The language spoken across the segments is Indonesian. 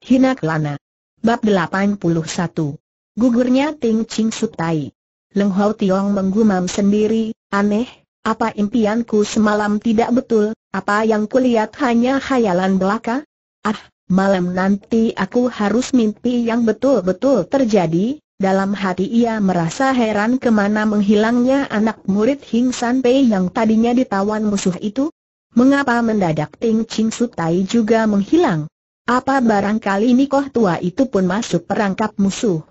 Hina Kelana. Bab 81. Gugurnya Ting Ching Sutai. Leng Hau Tiong menggumam sendiri, aneh, apa impianku semalam tidak betul, apa yang kulihat hanya khayalan belaka? Ah, malam nanti aku harus mimpi yang betul-betul terjadi, dalam hati ia merasa heran kemana menghilangnya anak murid Hing San Pei yang tadinya ditawan musuh itu. Mengapa mendadak Ting Ching Sutai juga menghilang? Apa barangkali Nikoh tua itu pun masuk perangkap musuh?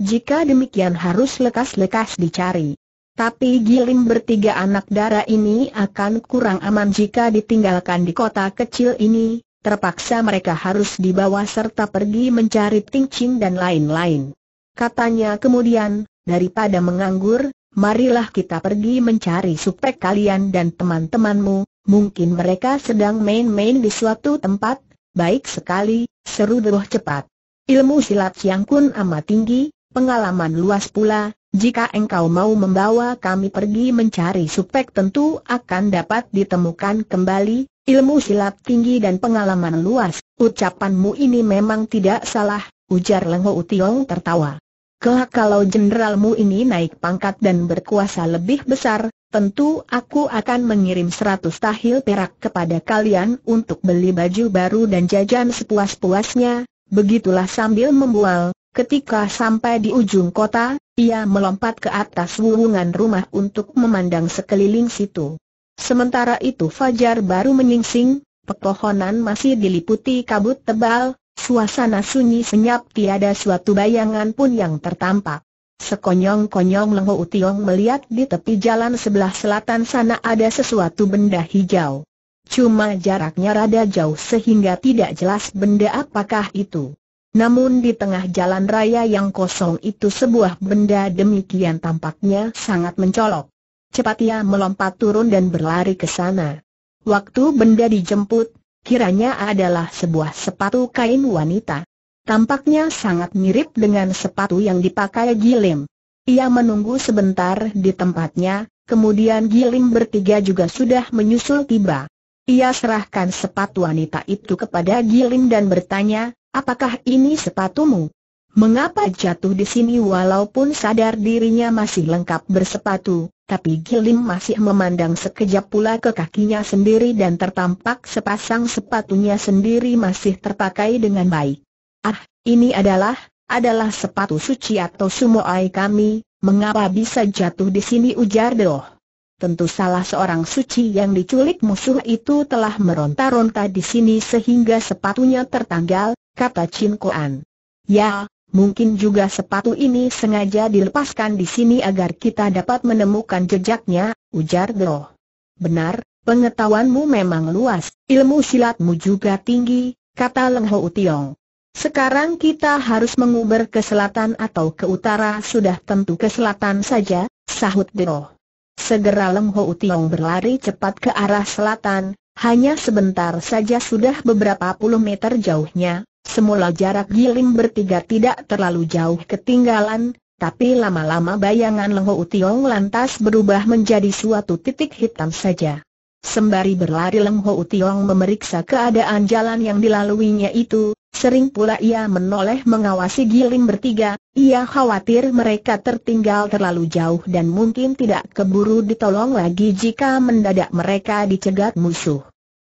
Jika demikian harus lekas-lekas dicari. Tapi Gilim bertiga anak dara ini akan kurang aman jika ditinggalkan di kota kecil ini, terpaksa mereka harus dibawa serta pergi mencari Tingcing dan lain-lain. Katanya kemudian, daripada menganggur, marilah kita pergi mencari supek kalian dan teman-temanmu, mungkin mereka sedang main-main di suatu tempat, Baik sekali, seru Deroh cepat. Ilmu silat Siang Kun amat tinggi, pengalaman luas pula, jika engkau mau membawa kami pergi mencari supek tentu akan dapat ditemukan kembali, ilmu silat tinggi dan pengalaman luas, ucapanmu ini memang tidak salah, ujar Lengho Utiong tertawa. Kelak kalau jenderalmu ini naik pangkat dan berkuasa lebih besar, tentu aku akan mengirim seratus tahil perak kepada kalian untuk beli baju baru dan jajan sepuas-puasnya. Begitulah sambil membual, ketika sampai di ujung kota, ia melompat ke atas wuwungan rumah untuk memandang sekeliling situ. Sementara itu Fajar baru menyingsing, pepohonan masih diliputi kabut tebal, Suasana sunyi senyap tiada suatu bayangan pun yang tertampak. Sekonyong-konyong Leng utiung melihat di tepi jalan sebelah selatan sana ada sesuatu benda hijau. Cuma jaraknya rada jauh sehingga tidak jelas benda apakah itu. Namun di tengah jalan raya yang kosong itu sebuah benda demikian tampaknya sangat mencolok. Cepat ia melompat turun dan berlari ke sana. Waktu benda dijemput, kiranya adalah sebuah sepatu kain wanita. Tampaknya sangat mirip dengan sepatu yang dipakai Gilim. Ia menunggu sebentar di tempatnya, kemudian Gilim bertiga juga sudah menyusul tiba. Ia serahkan sepatu wanita itu kepada Gilim dan bertanya, apakah ini sepatumu? Mengapa jatuh di sini walaupun sadar dirinya masih lengkap bersepatu, tapi Gilim masih memandang sekejap pula ke kakinya sendiri dan tertampak sepasang sepatunya sendiri masih terpakai dengan baik. Ah, ini adalah, adalah sepatu suci atau sumoai kami, mengapa bisa jatuh di sini ujar Doh. Tentu salah seorang suci yang diculik musuh itu telah meronta-ronta di sini sehingga sepatunya tertanggal, kata Chin Koan. Ya, Mungkin juga sepatu ini sengaja dilepaskan di sini agar kita dapat menemukan jejaknya, ujar Geroh. Benar, pengetahuanmu memang luas, ilmu silatmu juga tinggi, kata Leng Ho Utiong. Sekarang kita harus menguber ke selatan atau ke utara sudah tentu ke selatan saja, sahut Dero. Segera Leng Ho Utiong berlari cepat ke arah selatan, hanya sebentar saja sudah beberapa puluh meter jauhnya, Semula jarak Giling bertiga tidak terlalu jauh ketinggalan, tapi lama-lama bayangan Lengho Utiong lantas berubah menjadi suatu titik hitam saja. Sembari berlari Leng Ho Tiong memeriksa keadaan jalan yang dilaluinya itu, sering pula ia menoleh mengawasi Giling bertiga, ia khawatir mereka tertinggal terlalu jauh dan mungkin tidak keburu ditolong lagi jika mendadak mereka dicegat musuh.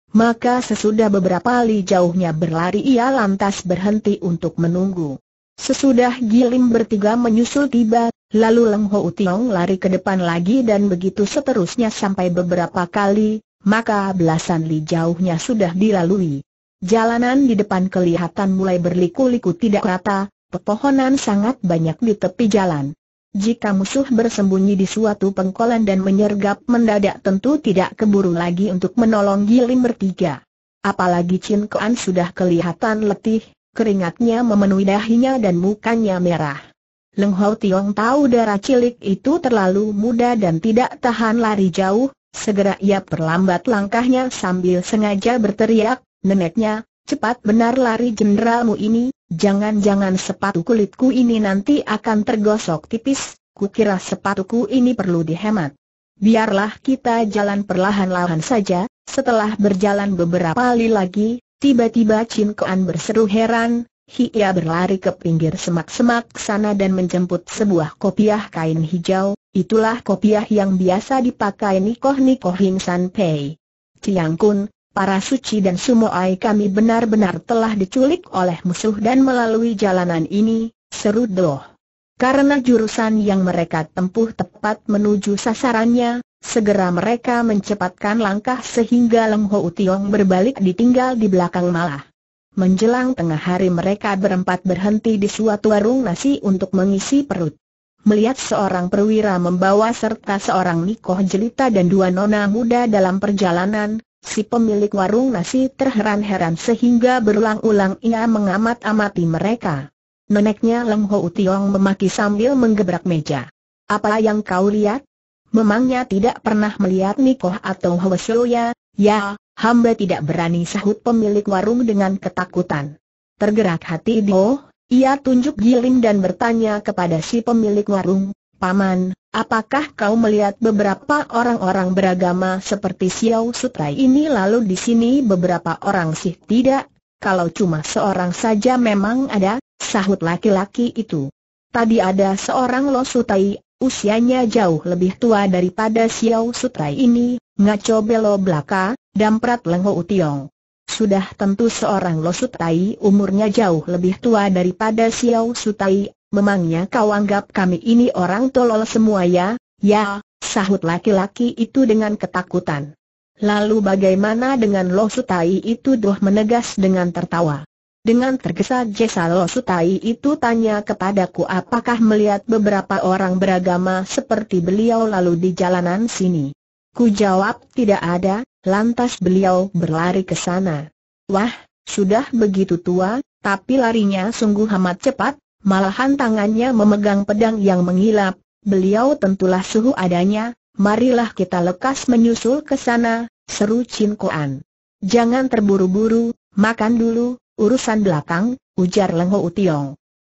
Maka sesudah beberapa li jauhnya berlari ia lantas berhenti untuk menunggu. Sesudah Gilim bertiga menyusul tiba, lalu Leng Ho Tiong lari ke depan lagi dan begitu seterusnya sampai beberapa kali, maka belasan li jauhnya sudah dilalui. Jalanan di depan kelihatan mulai berliku-liku tidak rata, pepohonan sangat banyak di tepi jalan. Jika musuh bersembunyi di suatu pengkolan dan menyergap mendadak tentu tidak keburu lagi untuk menolong Gilim bertiga. Apalagi Chin Kuan sudah kelihatan letih, keringatnya memenuhi dahinya dan mukanya merah. Leng Hau Tiong tahu darah cilik itu terlalu muda dan tidak tahan lari jauh, segera ia perlambat langkahnya sambil sengaja berteriak, neneknya, Cepat benar lari jenderalmu ini, jangan-jangan sepatu kulitku ini nanti akan tergosok tipis, ku kira sepatuku ini perlu dihemat. Biarlah kita jalan perlahan-lahan saja, setelah berjalan beberapa kali lagi, tiba-tiba Chin Koan berseru heran, hi ia berlari ke pinggir semak-semak sana dan menjemput sebuah kopiah kain hijau, itulah kopiah yang biasa dipakai Nikoh Nikoh Hing San Pei. Ciang Kun, para suci dan ai kami benar-benar telah diculik oleh musuh dan melalui jalanan ini, seru Doh. Karena jurusan yang mereka tempuh tepat menuju sasarannya, segera mereka mencepatkan langkah sehingga Leng Ho Tiong berbalik ditinggal di belakang malah. Menjelang tengah hari mereka berempat berhenti di suatu warung nasi untuk mengisi perut. Melihat seorang perwira membawa serta seorang nikoh jelita dan dua nona muda dalam perjalanan, Si pemilik warung nasi terheran-heran sehingga berulang-ulang ia mengamat-amati mereka. Neneknya Leng Ho Tiong memaki sambil menggebrak meja. Apa yang kau lihat? Memangnya tidak pernah melihat Nikoh atau Hwasyoya? Ya, Ya, hamba tidak berani sahut pemilik warung dengan ketakutan. Tergerak hati Dio, ia tunjuk giling dan bertanya kepada si pemilik warung, Paman, apakah kau melihat beberapa orang-orang beragama seperti Xiao Sutai ini lalu di sini beberapa orang sih tidak? Kalau cuma seorang saja memang ada, sahut laki-laki itu. Tadi ada seorang Lo Sutai, usianya jauh lebih tua daripada Xiao Sutai ini, ngaco belo belaka, damprat lengho utiong. Sudah tentu seorang Lo Sutai umurnya jauh lebih tua daripada Xiao Sutai, memangnya kau anggap kami ini orang tolol semua ya? Ya, sahut laki-laki itu dengan ketakutan. Lalu bagaimana dengan Lo Sutai itu Doh menegas dengan tertawa. Dengan tergesa jesa Lo Sutai itu tanya kepadaku apakah melihat beberapa orang beragama seperti beliau lalu di jalanan sini. Ku jawab tidak ada, lantas beliau berlari ke sana. Wah, sudah begitu tua, tapi larinya sungguh amat cepat, Malahan tangannya memegang pedang yang mengilap, beliau tentulah suhu adanya, marilah kita lekas menyusul ke sana, seru Chin Koan. Jangan terburu-buru, makan dulu, urusan belakang, ujar Leng Lengho Utiong.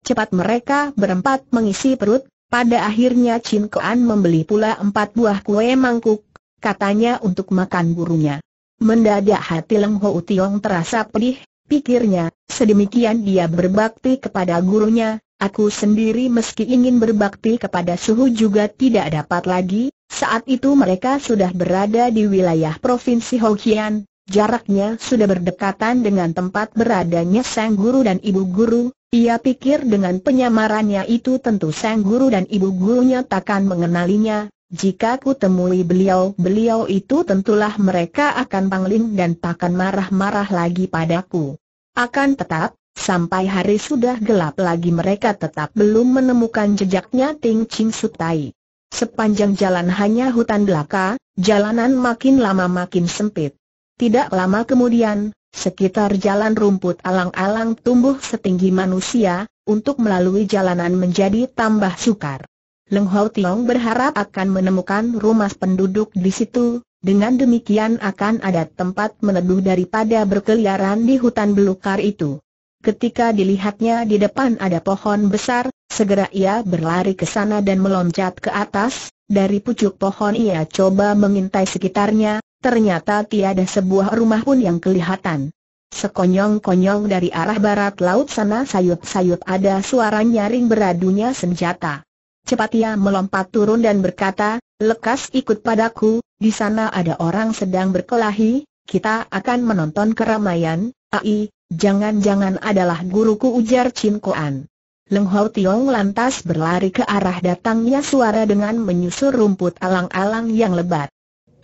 Cepat mereka berempat mengisi perut, pada akhirnya Chin Koan membeli pula empat buah kue mangkuk, katanya untuk makan gurunya. Mendadak hati Leng Ho Tiong terasa pedih, pikirnya, Sedemikian dia berbakti kepada gurunya, aku sendiri meski ingin berbakti kepada suhu juga tidak dapat lagi, saat itu mereka sudah berada di wilayah Provinsi Hokian, jaraknya sudah berdekatan dengan tempat beradanya sang guru dan ibu guru, ia pikir dengan penyamarannya itu tentu sang guru dan ibu gurunya takkan mengenalinya, jika ku temui beliau, beliau itu tentulah mereka akan pangling dan takkan marah-marah lagi padaku. Akan tetap, sampai hari sudah gelap lagi mereka tetap belum menemukan jejaknya Ting Ching Sutai. Sepanjang jalan hanya hutan belaka, jalanan makin lama makin sempit. Tidak lama kemudian, sekitar jalan rumput alang-alang tumbuh setinggi manusia, untuk melalui jalanan menjadi tambah sukar. Leng Hou Tiong berharap akan menemukan rumah penduduk di situ, dengan demikian akan ada tempat meneduh daripada berkeliaran di hutan belukar itu. Ketika dilihatnya di depan ada pohon besar, segera ia berlari ke sana dan meloncat ke atas, dari pucuk pohon ia coba mengintai sekitarnya, ternyata tiada sebuah rumah pun yang kelihatan. Sekonyong-konyong dari arah barat laut sana sayup-sayup ada suara nyaring beradunya senjata. Cepat ia melompat turun dan berkata, lekas ikut padaku, di sana ada orang sedang berkelahi, kita akan menonton keramaian, ai, jangan-jangan adalah guruku ujar Chin Koan. Leng Hau Tiong lantas berlari ke arah datangnya suara dengan menyusur rumput alang-alang yang lebat.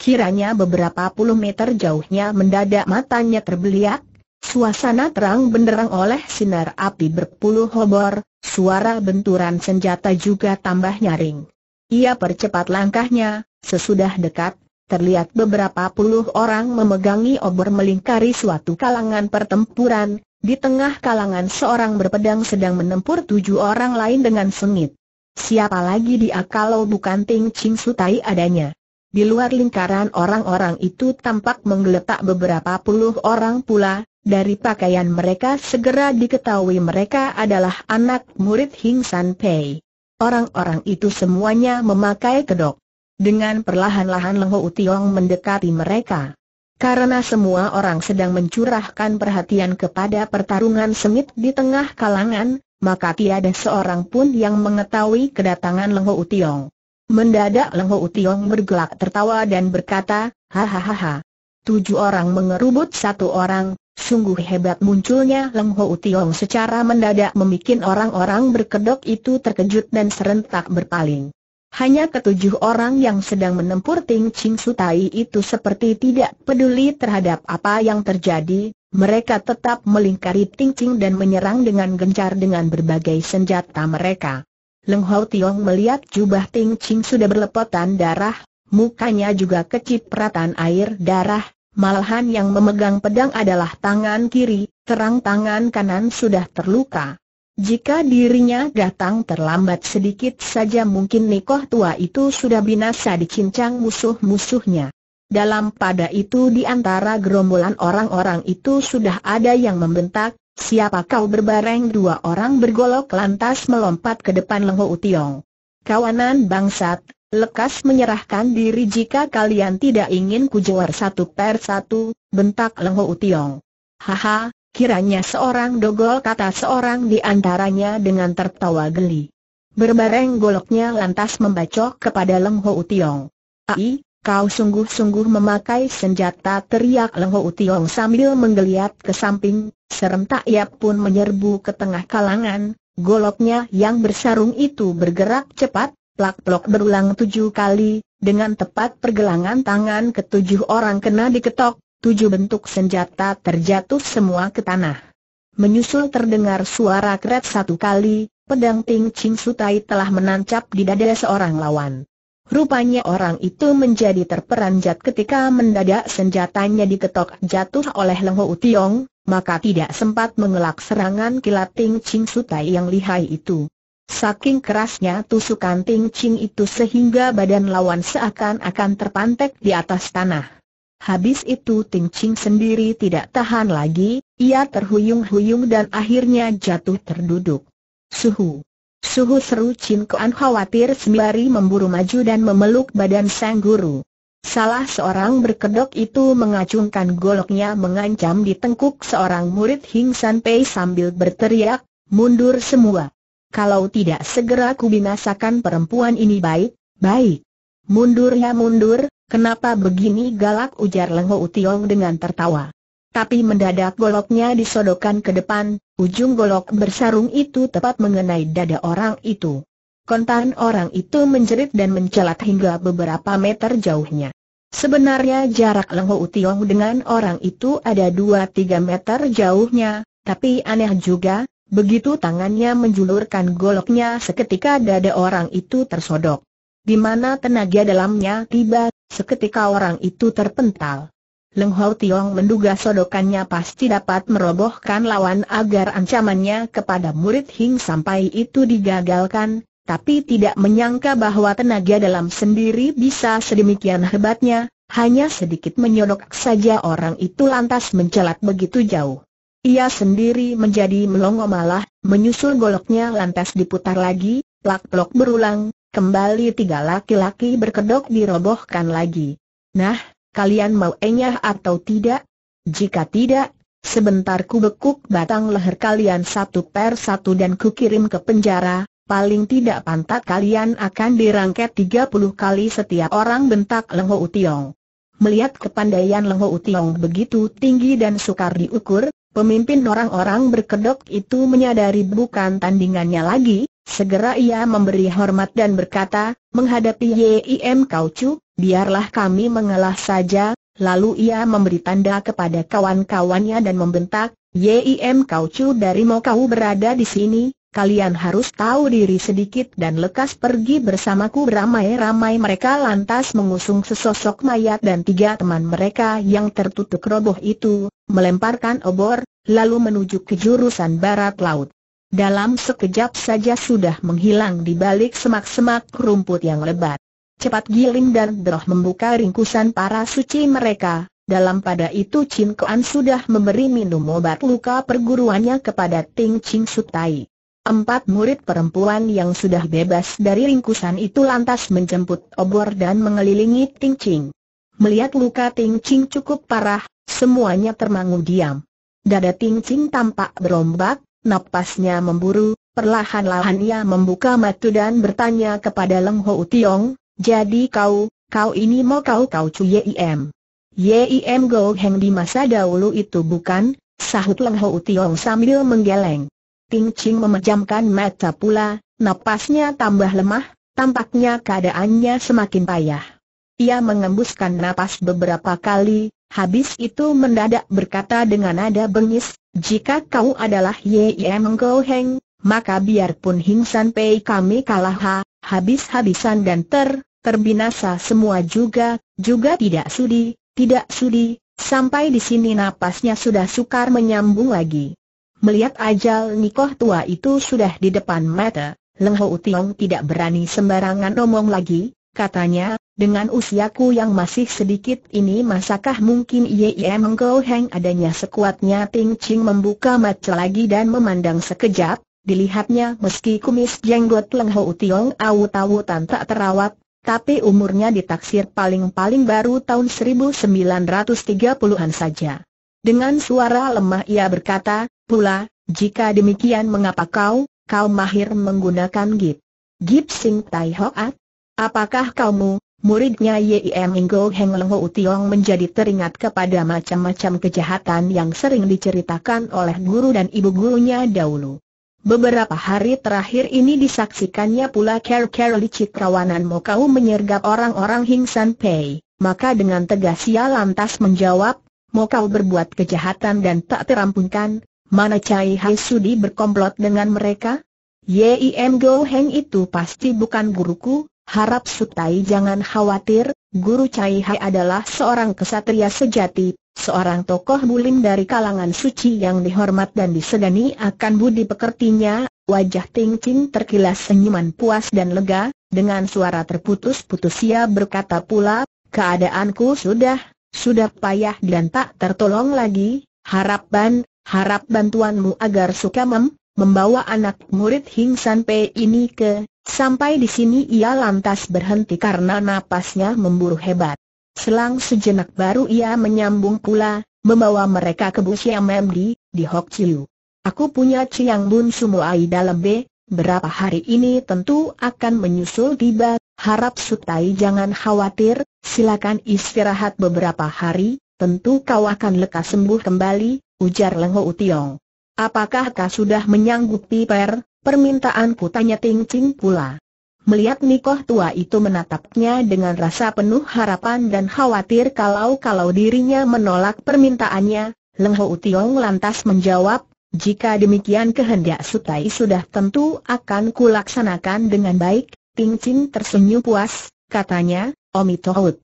Kiranya beberapa puluh meter jauhnya mendadak matanya terbeliak, Suasana terang benderang oleh sinar api berpuluh obor, suara benturan senjata juga tambah nyaring. Ia percepat langkahnya, sesudah dekat, terlihat beberapa puluh orang memegangi obor melingkari suatu kalangan pertempuran, di tengah kalangan seorang berpedang sedang menempur tujuh orang lain dengan sengit. Siapa lagi dia kalau bukan Ting Ching Sutai adanya? Di luar lingkaran orang-orang itu tampak menggeletak beberapa puluh orang pula, dari pakaian mereka segera diketahui mereka adalah anak murid Hing San Pei. Orang-orang itu semuanya memakai kedok. Dengan perlahan-lahan Lengho Utiong mendekati mereka. Karena semua orang sedang mencurahkan perhatian kepada pertarungan sengit di tengah kalangan, maka tiada seorang pun yang mengetahui kedatangan Lengho Utiong. Mendadak Lengho Utiong bergelak tertawa dan berkata, Hahaha. Tujuh orang mengerubut satu orang, Sungguh hebat munculnya Leng Ho Tiong secara mendadak membuat orang-orang berkedok itu terkejut dan serentak berpaling. Hanya ketujuh orang yang sedang menempur Ting Ching Sutai itu seperti tidak peduli terhadap apa yang terjadi, mereka tetap melingkari Ting Ching dan menyerang dengan gencar dengan berbagai senjata mereka. Leng Ho Tiong melihat jubah Ting Ching sudah berlepotan darah, mukanya juga kecipratan air darah, Malahan yang memegang pedang adalah tangan kiri, terang tangan kanan sudah terluka. Jika dirinya datang terlambat sedikit saja mungkin Nikoh tua itu sudah binasa dicincang musuh-musuhnya. Dalam pada itu di antara gerombolan orang-orang itu sudah ada yang membentak, siapa kau berbareng dua orang bergolok lantas melompat ke depan Lengho Utiong. Kawanan bangsat, lekas menyerahkan diri jika kalian tidak ingin kujuar satu per satu, bentak Leng Ho Tiong. Haha, kiranya seorang dogol kata seorang di antaranya dengan tertawa geli. Berbareng goloknya lantas membacok kepada Leng Ho Tiong. Ai, kau sungguh-sungguh memakai senjata teriak Leng Ho Tiong sambil menggeliat ke samping, serentak ia pun menyerbu ke tengah kalangan, Goloknya yang bersarung itu bergerak cepat, plak-plok berulang tujuh kali, dengan tepat pergelangan tangan ketujuh orang kena diketok, tujuh bentuk senjata terjatuh semua ke tanah. Menyusul terdengar suara keret satu kali, pedang Ting Ching Sutai telah menancap di dada seorang lawan. Rupanya orang itu menjadi terperanjat ketika mendadak senjatanya diketok jatuh oleh Leng Ho Tiong, maka tidak sempat mengelak serangan kilat Ting Ching Sutai yang lihai itu. Saking kerasnya tusukan Ting Ching itu sehingga badan lawan seakan-akan terpantek di atas tanah. Habis itu Ting Ching sendiri tidak tahan lagi, ia terhuyung-huyung dan akhirnya jatuh terduduk. Suhu. Suhu seru Chin Kuan khawatir sembari memburu maju dan memeluk badan sang guru. Salah seorang berkedok itu mengacungkan goloknya mengancam di seorang murid Hing San Pei sambil berteriak, mundur semua kalau tidak segera ku binasakan perempuan ini baik, baik. Mundur ya mundur, kenapa begini galak ujar Lengho Utiong dengan tertawa. Tapi mendadak goloknya disodokan ke depan, ujung golok bersarung itu tepat mengenai dada orang itu. Kontan orang itu menjerit dan mencelat hingga beberapa meter jauhnya. Sebenarnya jarak Lengho Utiong dengan orang itu ada 2-3 meter jauhnya, tapi aneh juga, Begitu tangannya menjulurkan goloknya seketika dada orang itu tersodok. Di mana tenaga dalamnya tiba, seketika orang itu terpental. Leng Hau Tiong menduga sodokannya pasti dapat merobohkan lawan agar ancamannya kepada murid Hing sampai itu digagalkan, tapi tidak menyangka bahwa tenaga dalam sendiri bisa sedemikian hebatnya, hanya sedikit menyodok saja orang itu lantas mencelat begitu jauh. Ia sendiri menjadi melongo malah, menyusul goloknya lantas diputar lagi, plak-plok berulang, kembali tiga laki-laki berkedok dirobohkan lagi. Nah, kalian mau enyah atau tidak? Jika tidak, sebentar ku bekuk batang leher kalian satu per satu dan ku kirim ke penjara, paling tidak pantat kalian akan dirangket 30 kali setiap orang bentak Lengho Utiong. Melihat kepandaian Lengho Utiong begitu tinggi dan sukar diukur, Pemimpin orang-orang berkedok itu menyadari bukan tandingannya lagi, segera ia memberi hormat dan berkata, menghadapi YIM Kaucu, biarlah kami mengalah saja, lalu ia memberi tanda kepada kawan-kawannya dan membentak, YIM Kaucu dari mau kau berada di sini, kalian harus tahu diri sedikit dan lekas pergi bersamaku beramai-ramai mereka lantas mengusung sesosok mayat dan tiga teman mereka yang tertutup roboh itu, melemparkan obor, lalu menuju ke jurusan barat laut. Dalam sekejap saja sudah menghilang di balik semak-semak rumput yang lebat. Cepat Giling dan Droh membuka ringkusan para suci mereka, dalam pada itu Chin Kuan sudah memberi minum obat luka perguruannya kepada Ting Ching Sutai. Empat murid perempuan yang sudah bebas dari ringkusan itu lantas menjemput obor dan mengelilingi Ting Ching. Melihat luka Ting Ching cukup parah, semuanya termangu diam. Dada Ting Ching tampak berombak, napasnya memburu, perlahan-lahan ia membuka mata dan bertanya kepada Leng Ho Tiong, jadi kau, kau ini mau kau kau cu Yim. Yim Go Heng di masa dahulu itu bukan, sahut Leng Ho Tiong sambil menggeleng. Ting Ching memejamkan mata pula, napasnya tambah lemah, tampaknya keadaannya semakin payah. Ia mengembuskan napas beberapa kali, habis itu mendadak berkata dengan nada bengis, jika kau adalah Ye Yem maka biarpun Hing Pei kami kalah ha, habis-habisan dan ter, terbinasa semua juga, juga tidak sudi, tidak sudi, sampai di sini napasnya sudah sukar menyambung lagi. Melihat ajal Nikoh tua itu sudah di depan mata, Leng Ho Tiong tidak berani sembarangan omong lagi, katanya, dengan usiaku yang masih sedikit ini masakah mungkin Yee Mengkau Heng adanya sekuatnya Ting Ching membuka mata lagi dan memandang sekejap, dilihatnya meski kumis jenggot Leng Ho Tiong awut-awutan tak terawat, tapi umurnya ditaksir paling-paling baru tahun 1930-an saja. Dengan suara lemah ia berkata, pula, jika demikian mengapa kau, kau mahir menggunakan gip? Gip Sing Tai Hoat? Apakah kamu, muridnya Yim Ingo Heng Leng Ho Tiong menjadi teringat kepada macam-macam kejahatan yang sering diceritakan oleh guru dan ibu gurunya dahulu? Beberapa hari terakhir ini disaksikannya pula Ker Ker licik kawanan mau kau menyergap orang-orang Hing San Pei, maka dengan tegas ia lantas menjawab, mau kau berbuat kejahatan dan tak terampunkan, Mana Cai Hai Sudi berkomplot dengan mereka? Yim Go Heng itu pasti bukan guruku, harap Sutai jangan khawatir, guru Cai Hai adalah seorang kesatria sejati, seorang tokoh bulim dari kalangan suci yang dihormat dan disegani akan budi pekertinya, wajah Ting Ting terkilas senyuman puas dan lega, dengan suara terputus-putus ia berkata pula, keadaanku sudah, sudah payah dan tak tertolong lagi, harapan, Harap bantuanmu agar suka mem, membawa anak murid Hing San Pei ini ke, sampai di sini ia lantas berhenti karena napasnya memburu hebat. Selang sejenak baru ia menyambung pula, membawa mereka ke Busia Memdi, di Hok Chiu. Aku punya Chiang Bun Sumuai dalam B, berapa hari ini tentu akan menyusul tiba, harap Sutai jangan khawatir, silakan istirahat beberapa hari, tentu kau akan lekas sembuh kembali, ujar Lengho Utiong. Apakah kau sudah menyanggupi per, permintaanku tanya Ting Ching pula. Melihat Nikoh tua itu menatapnya dengan rasa penuh harapan dan khawatir kalau-kalau dirinya menolak permintaannya, Leng Ho Tiong lantas menjawab, jika demikian kehendak Sutai sudah tentu akan kulaksanakan dengan baik, Ting Ching tersenyum puas, katanya, Omi Tohut.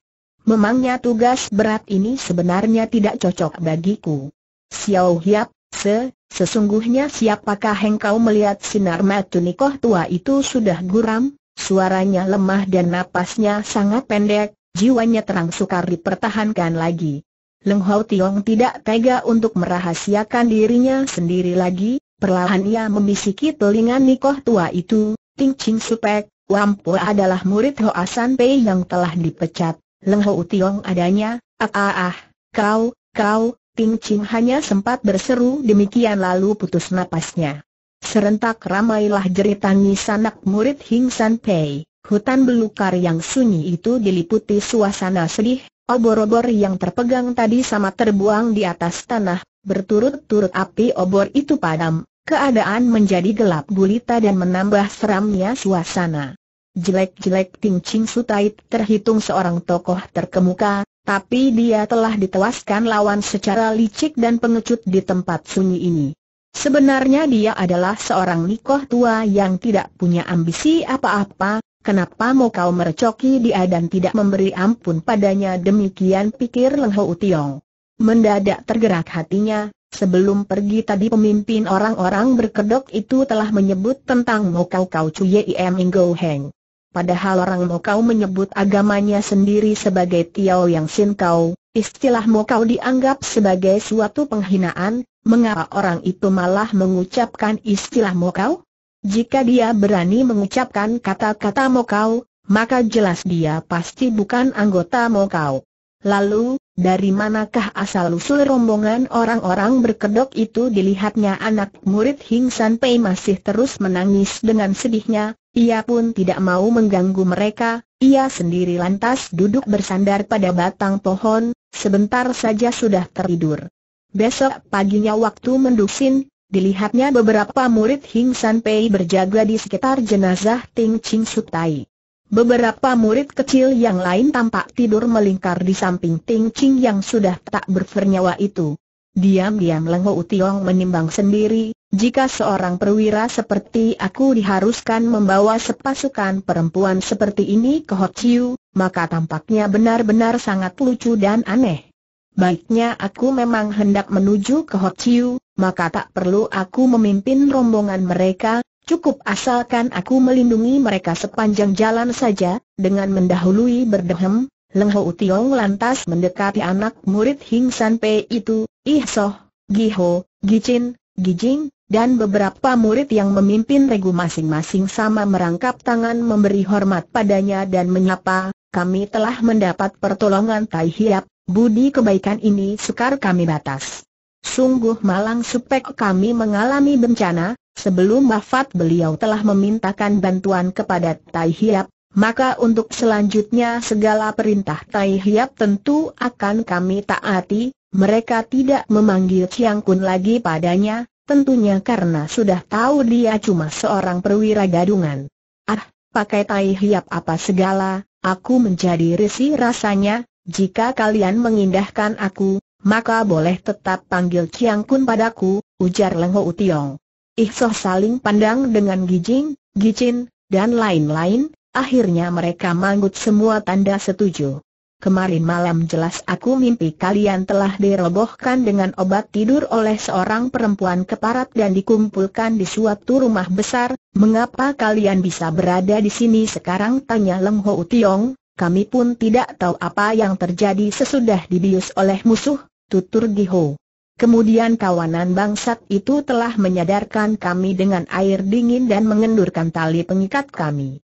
Memangnya tugas berat ini sebenarnya tidak cocok bagiku. Xiao Hiap, se, sesungguhnya siapakah engkau melihat sinar mata nikoh tua itu sudah guram, suaranya lemah dan napasnya sangat pendek, jiwanya terang sukar dipertahankan lagi. Leng Hau Tiong tidak tega untuk merahasiakan dirinya sendiri lagi, perlahan ia membisiki telinga Nikoh tua itu, Ting Ching Supek, Wampo adalah murid Hoa San Pei yang telah dipecat. Leng Hau Tiong adanya, ah ah ah, kau, kau, Ping Ching hanya sempat berseru demikian lalu putus napasnya. Serentak ramailah jerit tangis anak murid Hing San Pei. Hutan belukar yang sunyi itu diliputi suasana sedih, obor-obor yang terpegang tadi sama terbuang di atas tanah, berturut-turut api obor itu padam, keadaan menjadi gelap gulita dan menambah seramnya suasana. Jelek-jelek Ting Ching Sutait terhitung seorang tokoh terkemuka, tapi dia telah ditewaskan lawan secara licik dan pengecut di tempat sunyi ini. Sebenarnya dia adalah seorang nikoh tua yang tidak punya ambisi apa-apa, kenapa mau kau merecoki dia dan tidak memberi ampun padanya demikian pikir Leng Ho Tiong. Mendadak tergerak hatinya, sebelum pergi tadi pemimpin orang-orang berkedok itu telah menyebut tentang Mokau Kau Cuye Im ingo Heng padahal orang Mokau menyebut agamanya sendiri sebagai Tiao Yang Sin Kau, istilah Mokau dianggap sebagai suatu penghinaan, mengapa orang itu malah mengucapkan istilah Mokau? Jika dia berani mengucapkan kata-kata Mokau, maka jelas dia pasti bukan anggota Mokau. Lalu, dari manakah asal-usul rombongan orang-orang berkedok itu dilihatnya anak murid Hing San Pei masih terus menangis dengan sedihnya, ia pun tidak mau mengganggu mereka, ia sendiri lantas duduk bersandar pada batang pohon, sebentar saja sudah tertidur. Besok paginya waktu mendusin, dilihatnya beberapa murid Hing San Pei berjaga di sekitar jenazah Ting Ching Sutai. Beberapa murid kecil yang lain tampak tidur melingkar di samping Ting Ching yang sudah tak bernyawa itu. Diam-diam Leng Ho Tiong menimbang sendiri, jika seorang perwira seperti aku diharuskan membawa sepasukan perempuan seperti ini ke Ho Chiu, maka tampaknya benar-benar sangat lucu dan aneh. Baiknya aku memang hendak menuju ke Ho Chiu, maka tak perlu aku memimpin rombongan mereka, Cukup asalkan aku melindungi mereka sepanjang jalan saja, dengan mendahului berdehem, Leng Ho Tiong lantas mendekati anak murid Hing San Pei itu, Ih Soh, Gi Ho, Gi Chin, Gi Jing, dan beberapa murid yang memimpin regu masing-masing sama merangkap tangan memberi hormat padanya dan menyapa, kami telah mendapat pertolongan Tai Hiap, budi kebaikan ini sukar kami batas. Sungguh malang supek kami mengalami bencana, sebelum wafat beliau telah memintakan bantuan kepada Tai Hiap, maka untuk selanjutnya segala perintah Tai Hiap tentu akan kami taati, mereka tidak memanggil Chiang Kun lagi padanya, tentunya karena sudah tahu dia cuma seorang perwira gadungan. Ah, pakai tai hiap apa segala, aku menjadi risih rasanya, jika kalian mengindahkan aku, maka boleh tetap panggil Chiang Kun padaku, ujar Leng Ho Tiong. Ihsoh saling pandang dengan Gijing, Gijin, dan lain-lain, Akhirnya mereka manggut semua tanda setuju. Kemarin malam jelas aku mimpi kalian telah dirobohkan dengan obat tidur oleh seorang perempuan keparat dan dikumpulkan di suatu rumah besar, mengapa kalian bisa berada di sini sekarang tanya Leng Ho Tiong, kami pun tidak tahu apa yang terjadi sesudah dibius oleh musuh, tutur Giho. Kemudian kawanan bangsat itu telah menyadarkan kami dengan air dingin dan mengendurkan tali pengikat kami.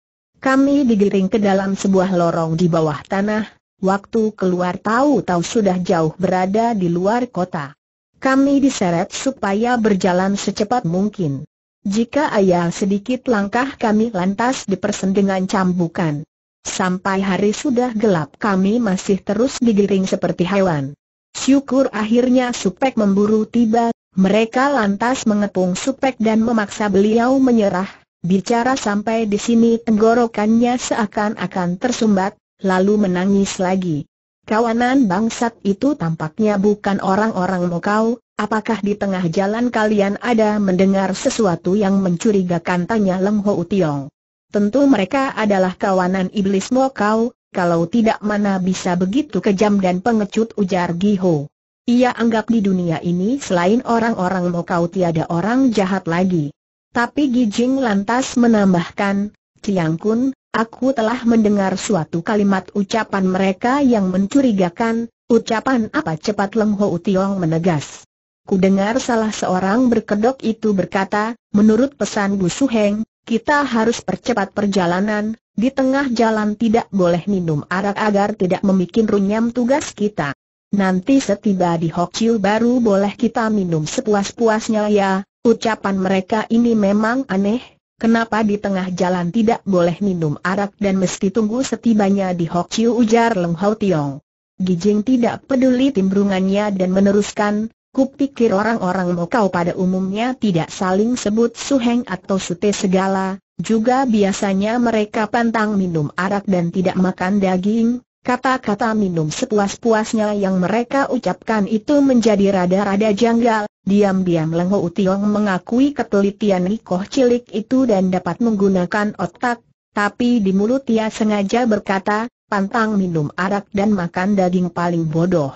Kami digiring ke dalam sebuah lorong di bawah tanah, waktu keluar tahu-tahu sudah jauh berada di luar kota. Kami diseret supaya berjalan secepat mungkin. Jika ayah sedikit langkah kami lantas dipersen dengan cambukan. Sampai hari sudah gelap kami masih terus digiring seperti hewan. Syukur akhirnya Supek memburu tiba, mereka lantas mengepung Supek dan memaksa beliau menyerah. Bicara sampai di sini tenggorokannya seakan-akan tersumbat, lalu menangis lagi. Kawanan bangsat itu tampaknya bukan orang-orang mokau. apakah di tengah jalan kalian ada mendengar sesuatu yang mencurigakan tanya Leng Ho Utiong. Tentu mereka adalah kawanan iblis mokau, kalau tidak mana bisa begitu kejam dan pengecut ujar Giho. Ia anggap di dunia ini selain orang-orang mokau tiada orang jahat lagi. Tapi Gijing lantas menambahkan, Tiang Kun, aku telah mendengar suatu kalimat ucapan mereka yang mencurigakan, ucapan apa cepat Leng Ho Tiong menegas. Ku dengar salah seorang berkedok itu berkata, menurut pesan Bu Heng, kita harus percepat perjalanan, di tengah jalan tidak boleh minum arak agar tidak memikin runyam tugas kita. Nanti setiba di Chiu baru boleh kita minum sepuas-puasnya ya, Ucapan mereka ini memang aneh, kenapa di tengah jalan tidak boleh minum arak dan mesti tunggu setibanya di Hok Chiu ujar Leng Hao Tiong. Gijing tidak peduli timbrungannya dan meneruskan, kupikir orang-orang Mokau pada umumnya tidak saling sebut suheng atau sute segala, juga biasanya mereka pantang minum arak dan tidak makan daging, kata-kata minum sepuas-puasnya yang mereka ucapkan itu menjadi rada-rada janggal, Diam-diam Leng Ho mengakui ketelitian Nikoh cilik itu dan dapat menggunakan otak, tapi di mulut ia sengaja berkata, pantang minum arak dan makan daging paling bodoh.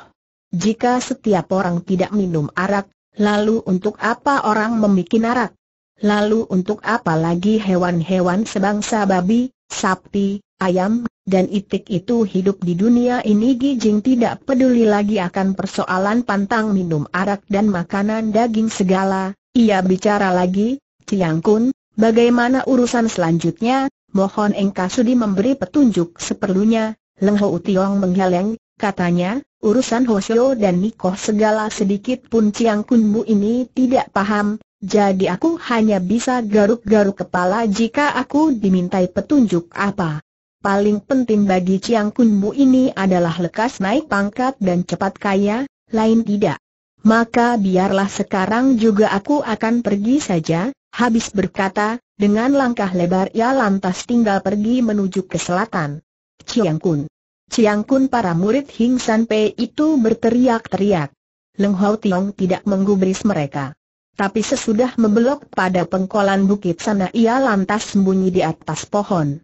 Jika setiap orang tidak minum arak, lalu untuk apa orang memikin arak? Lalu untuk apa lagi hewan-hewan sebangsa babi, sapi, ayam, dan itik itu hidup di dunia ini Gi Jing tidak peduli lagi akan persoalan pantang minum arak dan makanan daging segala, ia bicara lagi, Ciang Kun, bagaimana urusan selanjutnya, mohon engkau sudi memberi petunjuk seperlunya, Leng Ho Tiong menggeleng, katanya, urusan Ho Hosio dan Niko segala sedikit pun Ciang bu ini tidak paham, jadi aku hanya bisa garuk-garuk kepala jika aku dimintai petunjuk apa. Paling penting bagi Chiang Bu ini adalah lekas naik pangkat dan cepat kaya, lain tidak. Maka biarlah sekarang juga aku akan pergi saja, habis berkata, dengan langkah lebar ia lantas tinggal pergi menuju ke selatan. Chiang Kun. Chiang Kun para murid Hing San Pei itu berteriak-teriak. Leng Hao Tiong tidak menggubris mereka. Tapi sesudah membelok pada pengkolan bukit sana ia lantas sembunyi di atas pohon.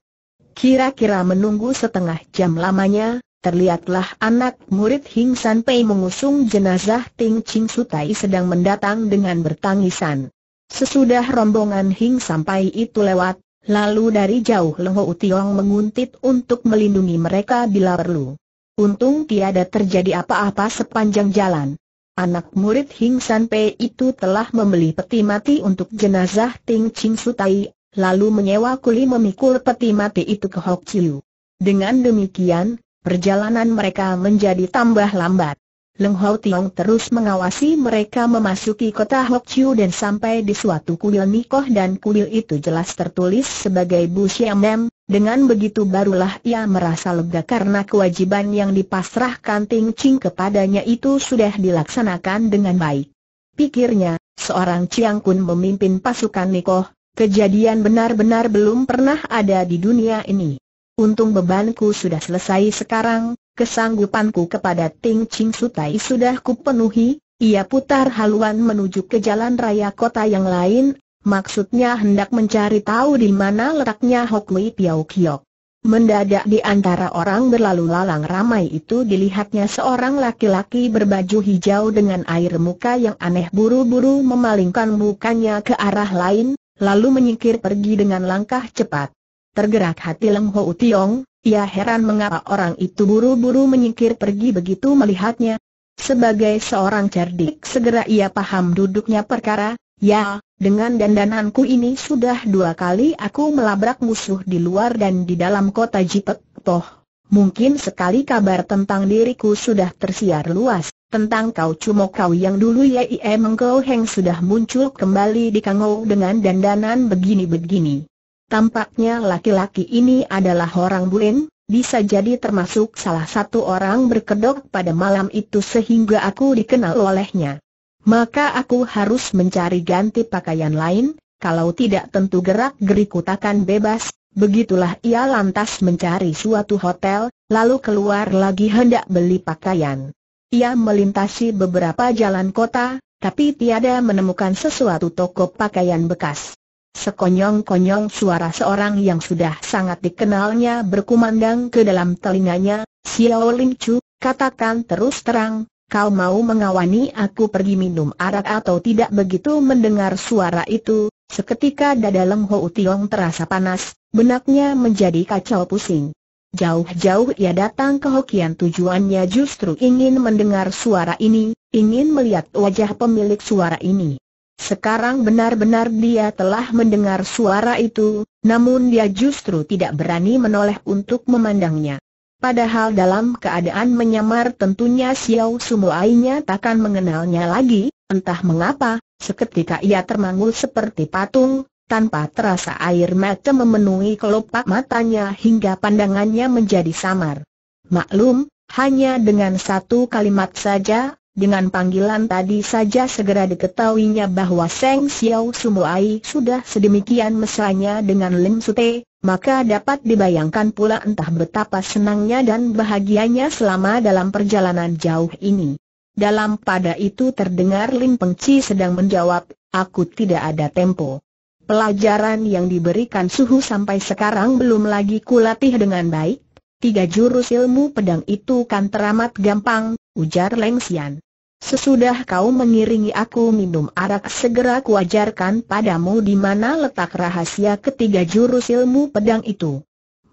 Kira-kira menunggu setengah jam lamanya, terlihatlah anak murid Hing San Pei mengusung jenazah Ting Ching Sutai sedang mendatang dengan bertangisan. Sesudah rombongan Hing sampai itu lewat, lalu dari jauh Leho Utiong menguntit untuk melindungi mereka bila perlu. Untung tiada terjadi apa-apa sepanjang jalan. Anak murid Hing San Pei itu telah membeli peti mati untuk jenazah Ting Ching Tai, lalu menyewa kuli memikul peti mati itu ke Hok Chiu. Dengan demikian, perjalanan mereka menjadi tambah lambat. Leng Hau Tiong terus mengawasi mereka memasuki kota Hok Chiu dan sampai di suatu kuil Nikoh dan kuil itu jelas tertulis sebagai Bu Siam dengan begitu barulah ia merasa lega karena kewajiban yang dipasrahkan Ting Ching kepadanya itu sudah dilaksanakan dengan baik. Pikirnya, seorang Chiang Kun memimpin pasukan Nikoh, kejadian benar-benar belum pernah ada di dunia ini. Untung bebanku sudah selesai sekarang, kesanggupanku kepada Ting Ching Sutai sudah kupenuhi, ia putar haluan menuju ke jalan raya kota yang lain, Maksudnya hendak mencari tahu di mana letaknya Hok Wei Piao Kiok. Mendadak di antara orang berlalu lalang ramai itu dilihatnya seorang laki-laki berbaju hijau dengan air muka yang aneh buru-buru memalingkan mukanya ke arah lain, lalu menyingkir pergi dengan langkah cepat. Tergerak hati Leng Ho Tiong, ia heran mengapa orang itu buru-buru menyingkir pergi begitu melihatnya. Sebagai seorang cerdik segera ia paham duduknya perkara, ya, dengan dandananku ini sudah dua kali aku melabrak musuh di luar dan di dalam kota Jipet. toh. Mungkin sekali kabar tentang diriku sudah tersiar luas, tentang kau cuma kau yang dulu Yie ya, ya, Mengkau Heng sudah muncul kembali di Kangou dengan dandanan begini-begini. Tampaknya laki-laki ini adalah orang Buen, bisa jadi termasuk salah satu orang berkedok pada malam itu sehingga aku dikenal olehnya maka aku harus mencari ganti pakaian lain, kalau tidak tentu gerak-geriku takkan bebas. Begitulah ia lantas mencari suatu hotel, lalu keluar lagi hendak beli pakaian. Ia melintasi beberapa jalan kota, tapi tiada menemukan sesuatu toko pakaian bekas. Sekonyong-konyong suara seorang yang sudah sangat dikenalnya berkumandang ke dalam telinganya, Xiao Ling Chu, katakan terus terang, kau mau mengawani aku pergi minum arak atau tidak begitu mendengar suara itu, seketika dada Leng Ho Tiong terasa panas, benaknya menjadi kacau pusing. Jauh-jauh ia datang ke Hokian tujuannya justru ingin mendengar suara ini, ingin melihat wajah pemilik suara ini. Sekarang benar-benar dia telah mendengar suara itu, namun dia justru tidak berani menoleh untuk memandangnya. Padahal dalam keadaan menyamar tentunya Xiao Sumuainya takkan mengenalnya lagi, entah mengapa, seketika ia termangul seperti patung, tanpa terasa air mata memenuhi kelopak matanya hingga pandangannya menjadi samar. Maklum, hanya dengan satu kalimat saja, dengan panggilan tadi saja segera diketahuinya bahwa Seng Xiao Sumuai sudah sedemikian mesranya dengan Lim Sute, maka dapat dibayangkan pula entah betapa senangnya dan bahagianya selama dalam perjalanan jauh ini. Dalam pada itu terdengar Lim Pengci sedang menjawab, aku tidak ada tempo. Pelajaran yang diberikan suhu sampai sekarang belum lagi kulatih dengan baik. Tiga jurus ilmu pedang itu kan teramat gampang, ujar Leng Xian. Sesudah kau mengiringi aku minum arak segera kuajarkan padamu di mana letak rahasia ketiga jurus ilmu pedang itu.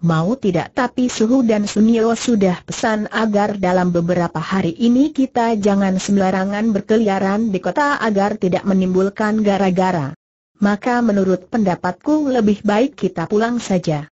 Mau tidak tapi Suhu dan Sunio sudah pesan agar dalam beberapa hari ini kita jangan sembarangan berkeliaran di kota agar tidak menimbulkan gara-gara. Maka menurut pendapatku lebih baik kita pulang saja.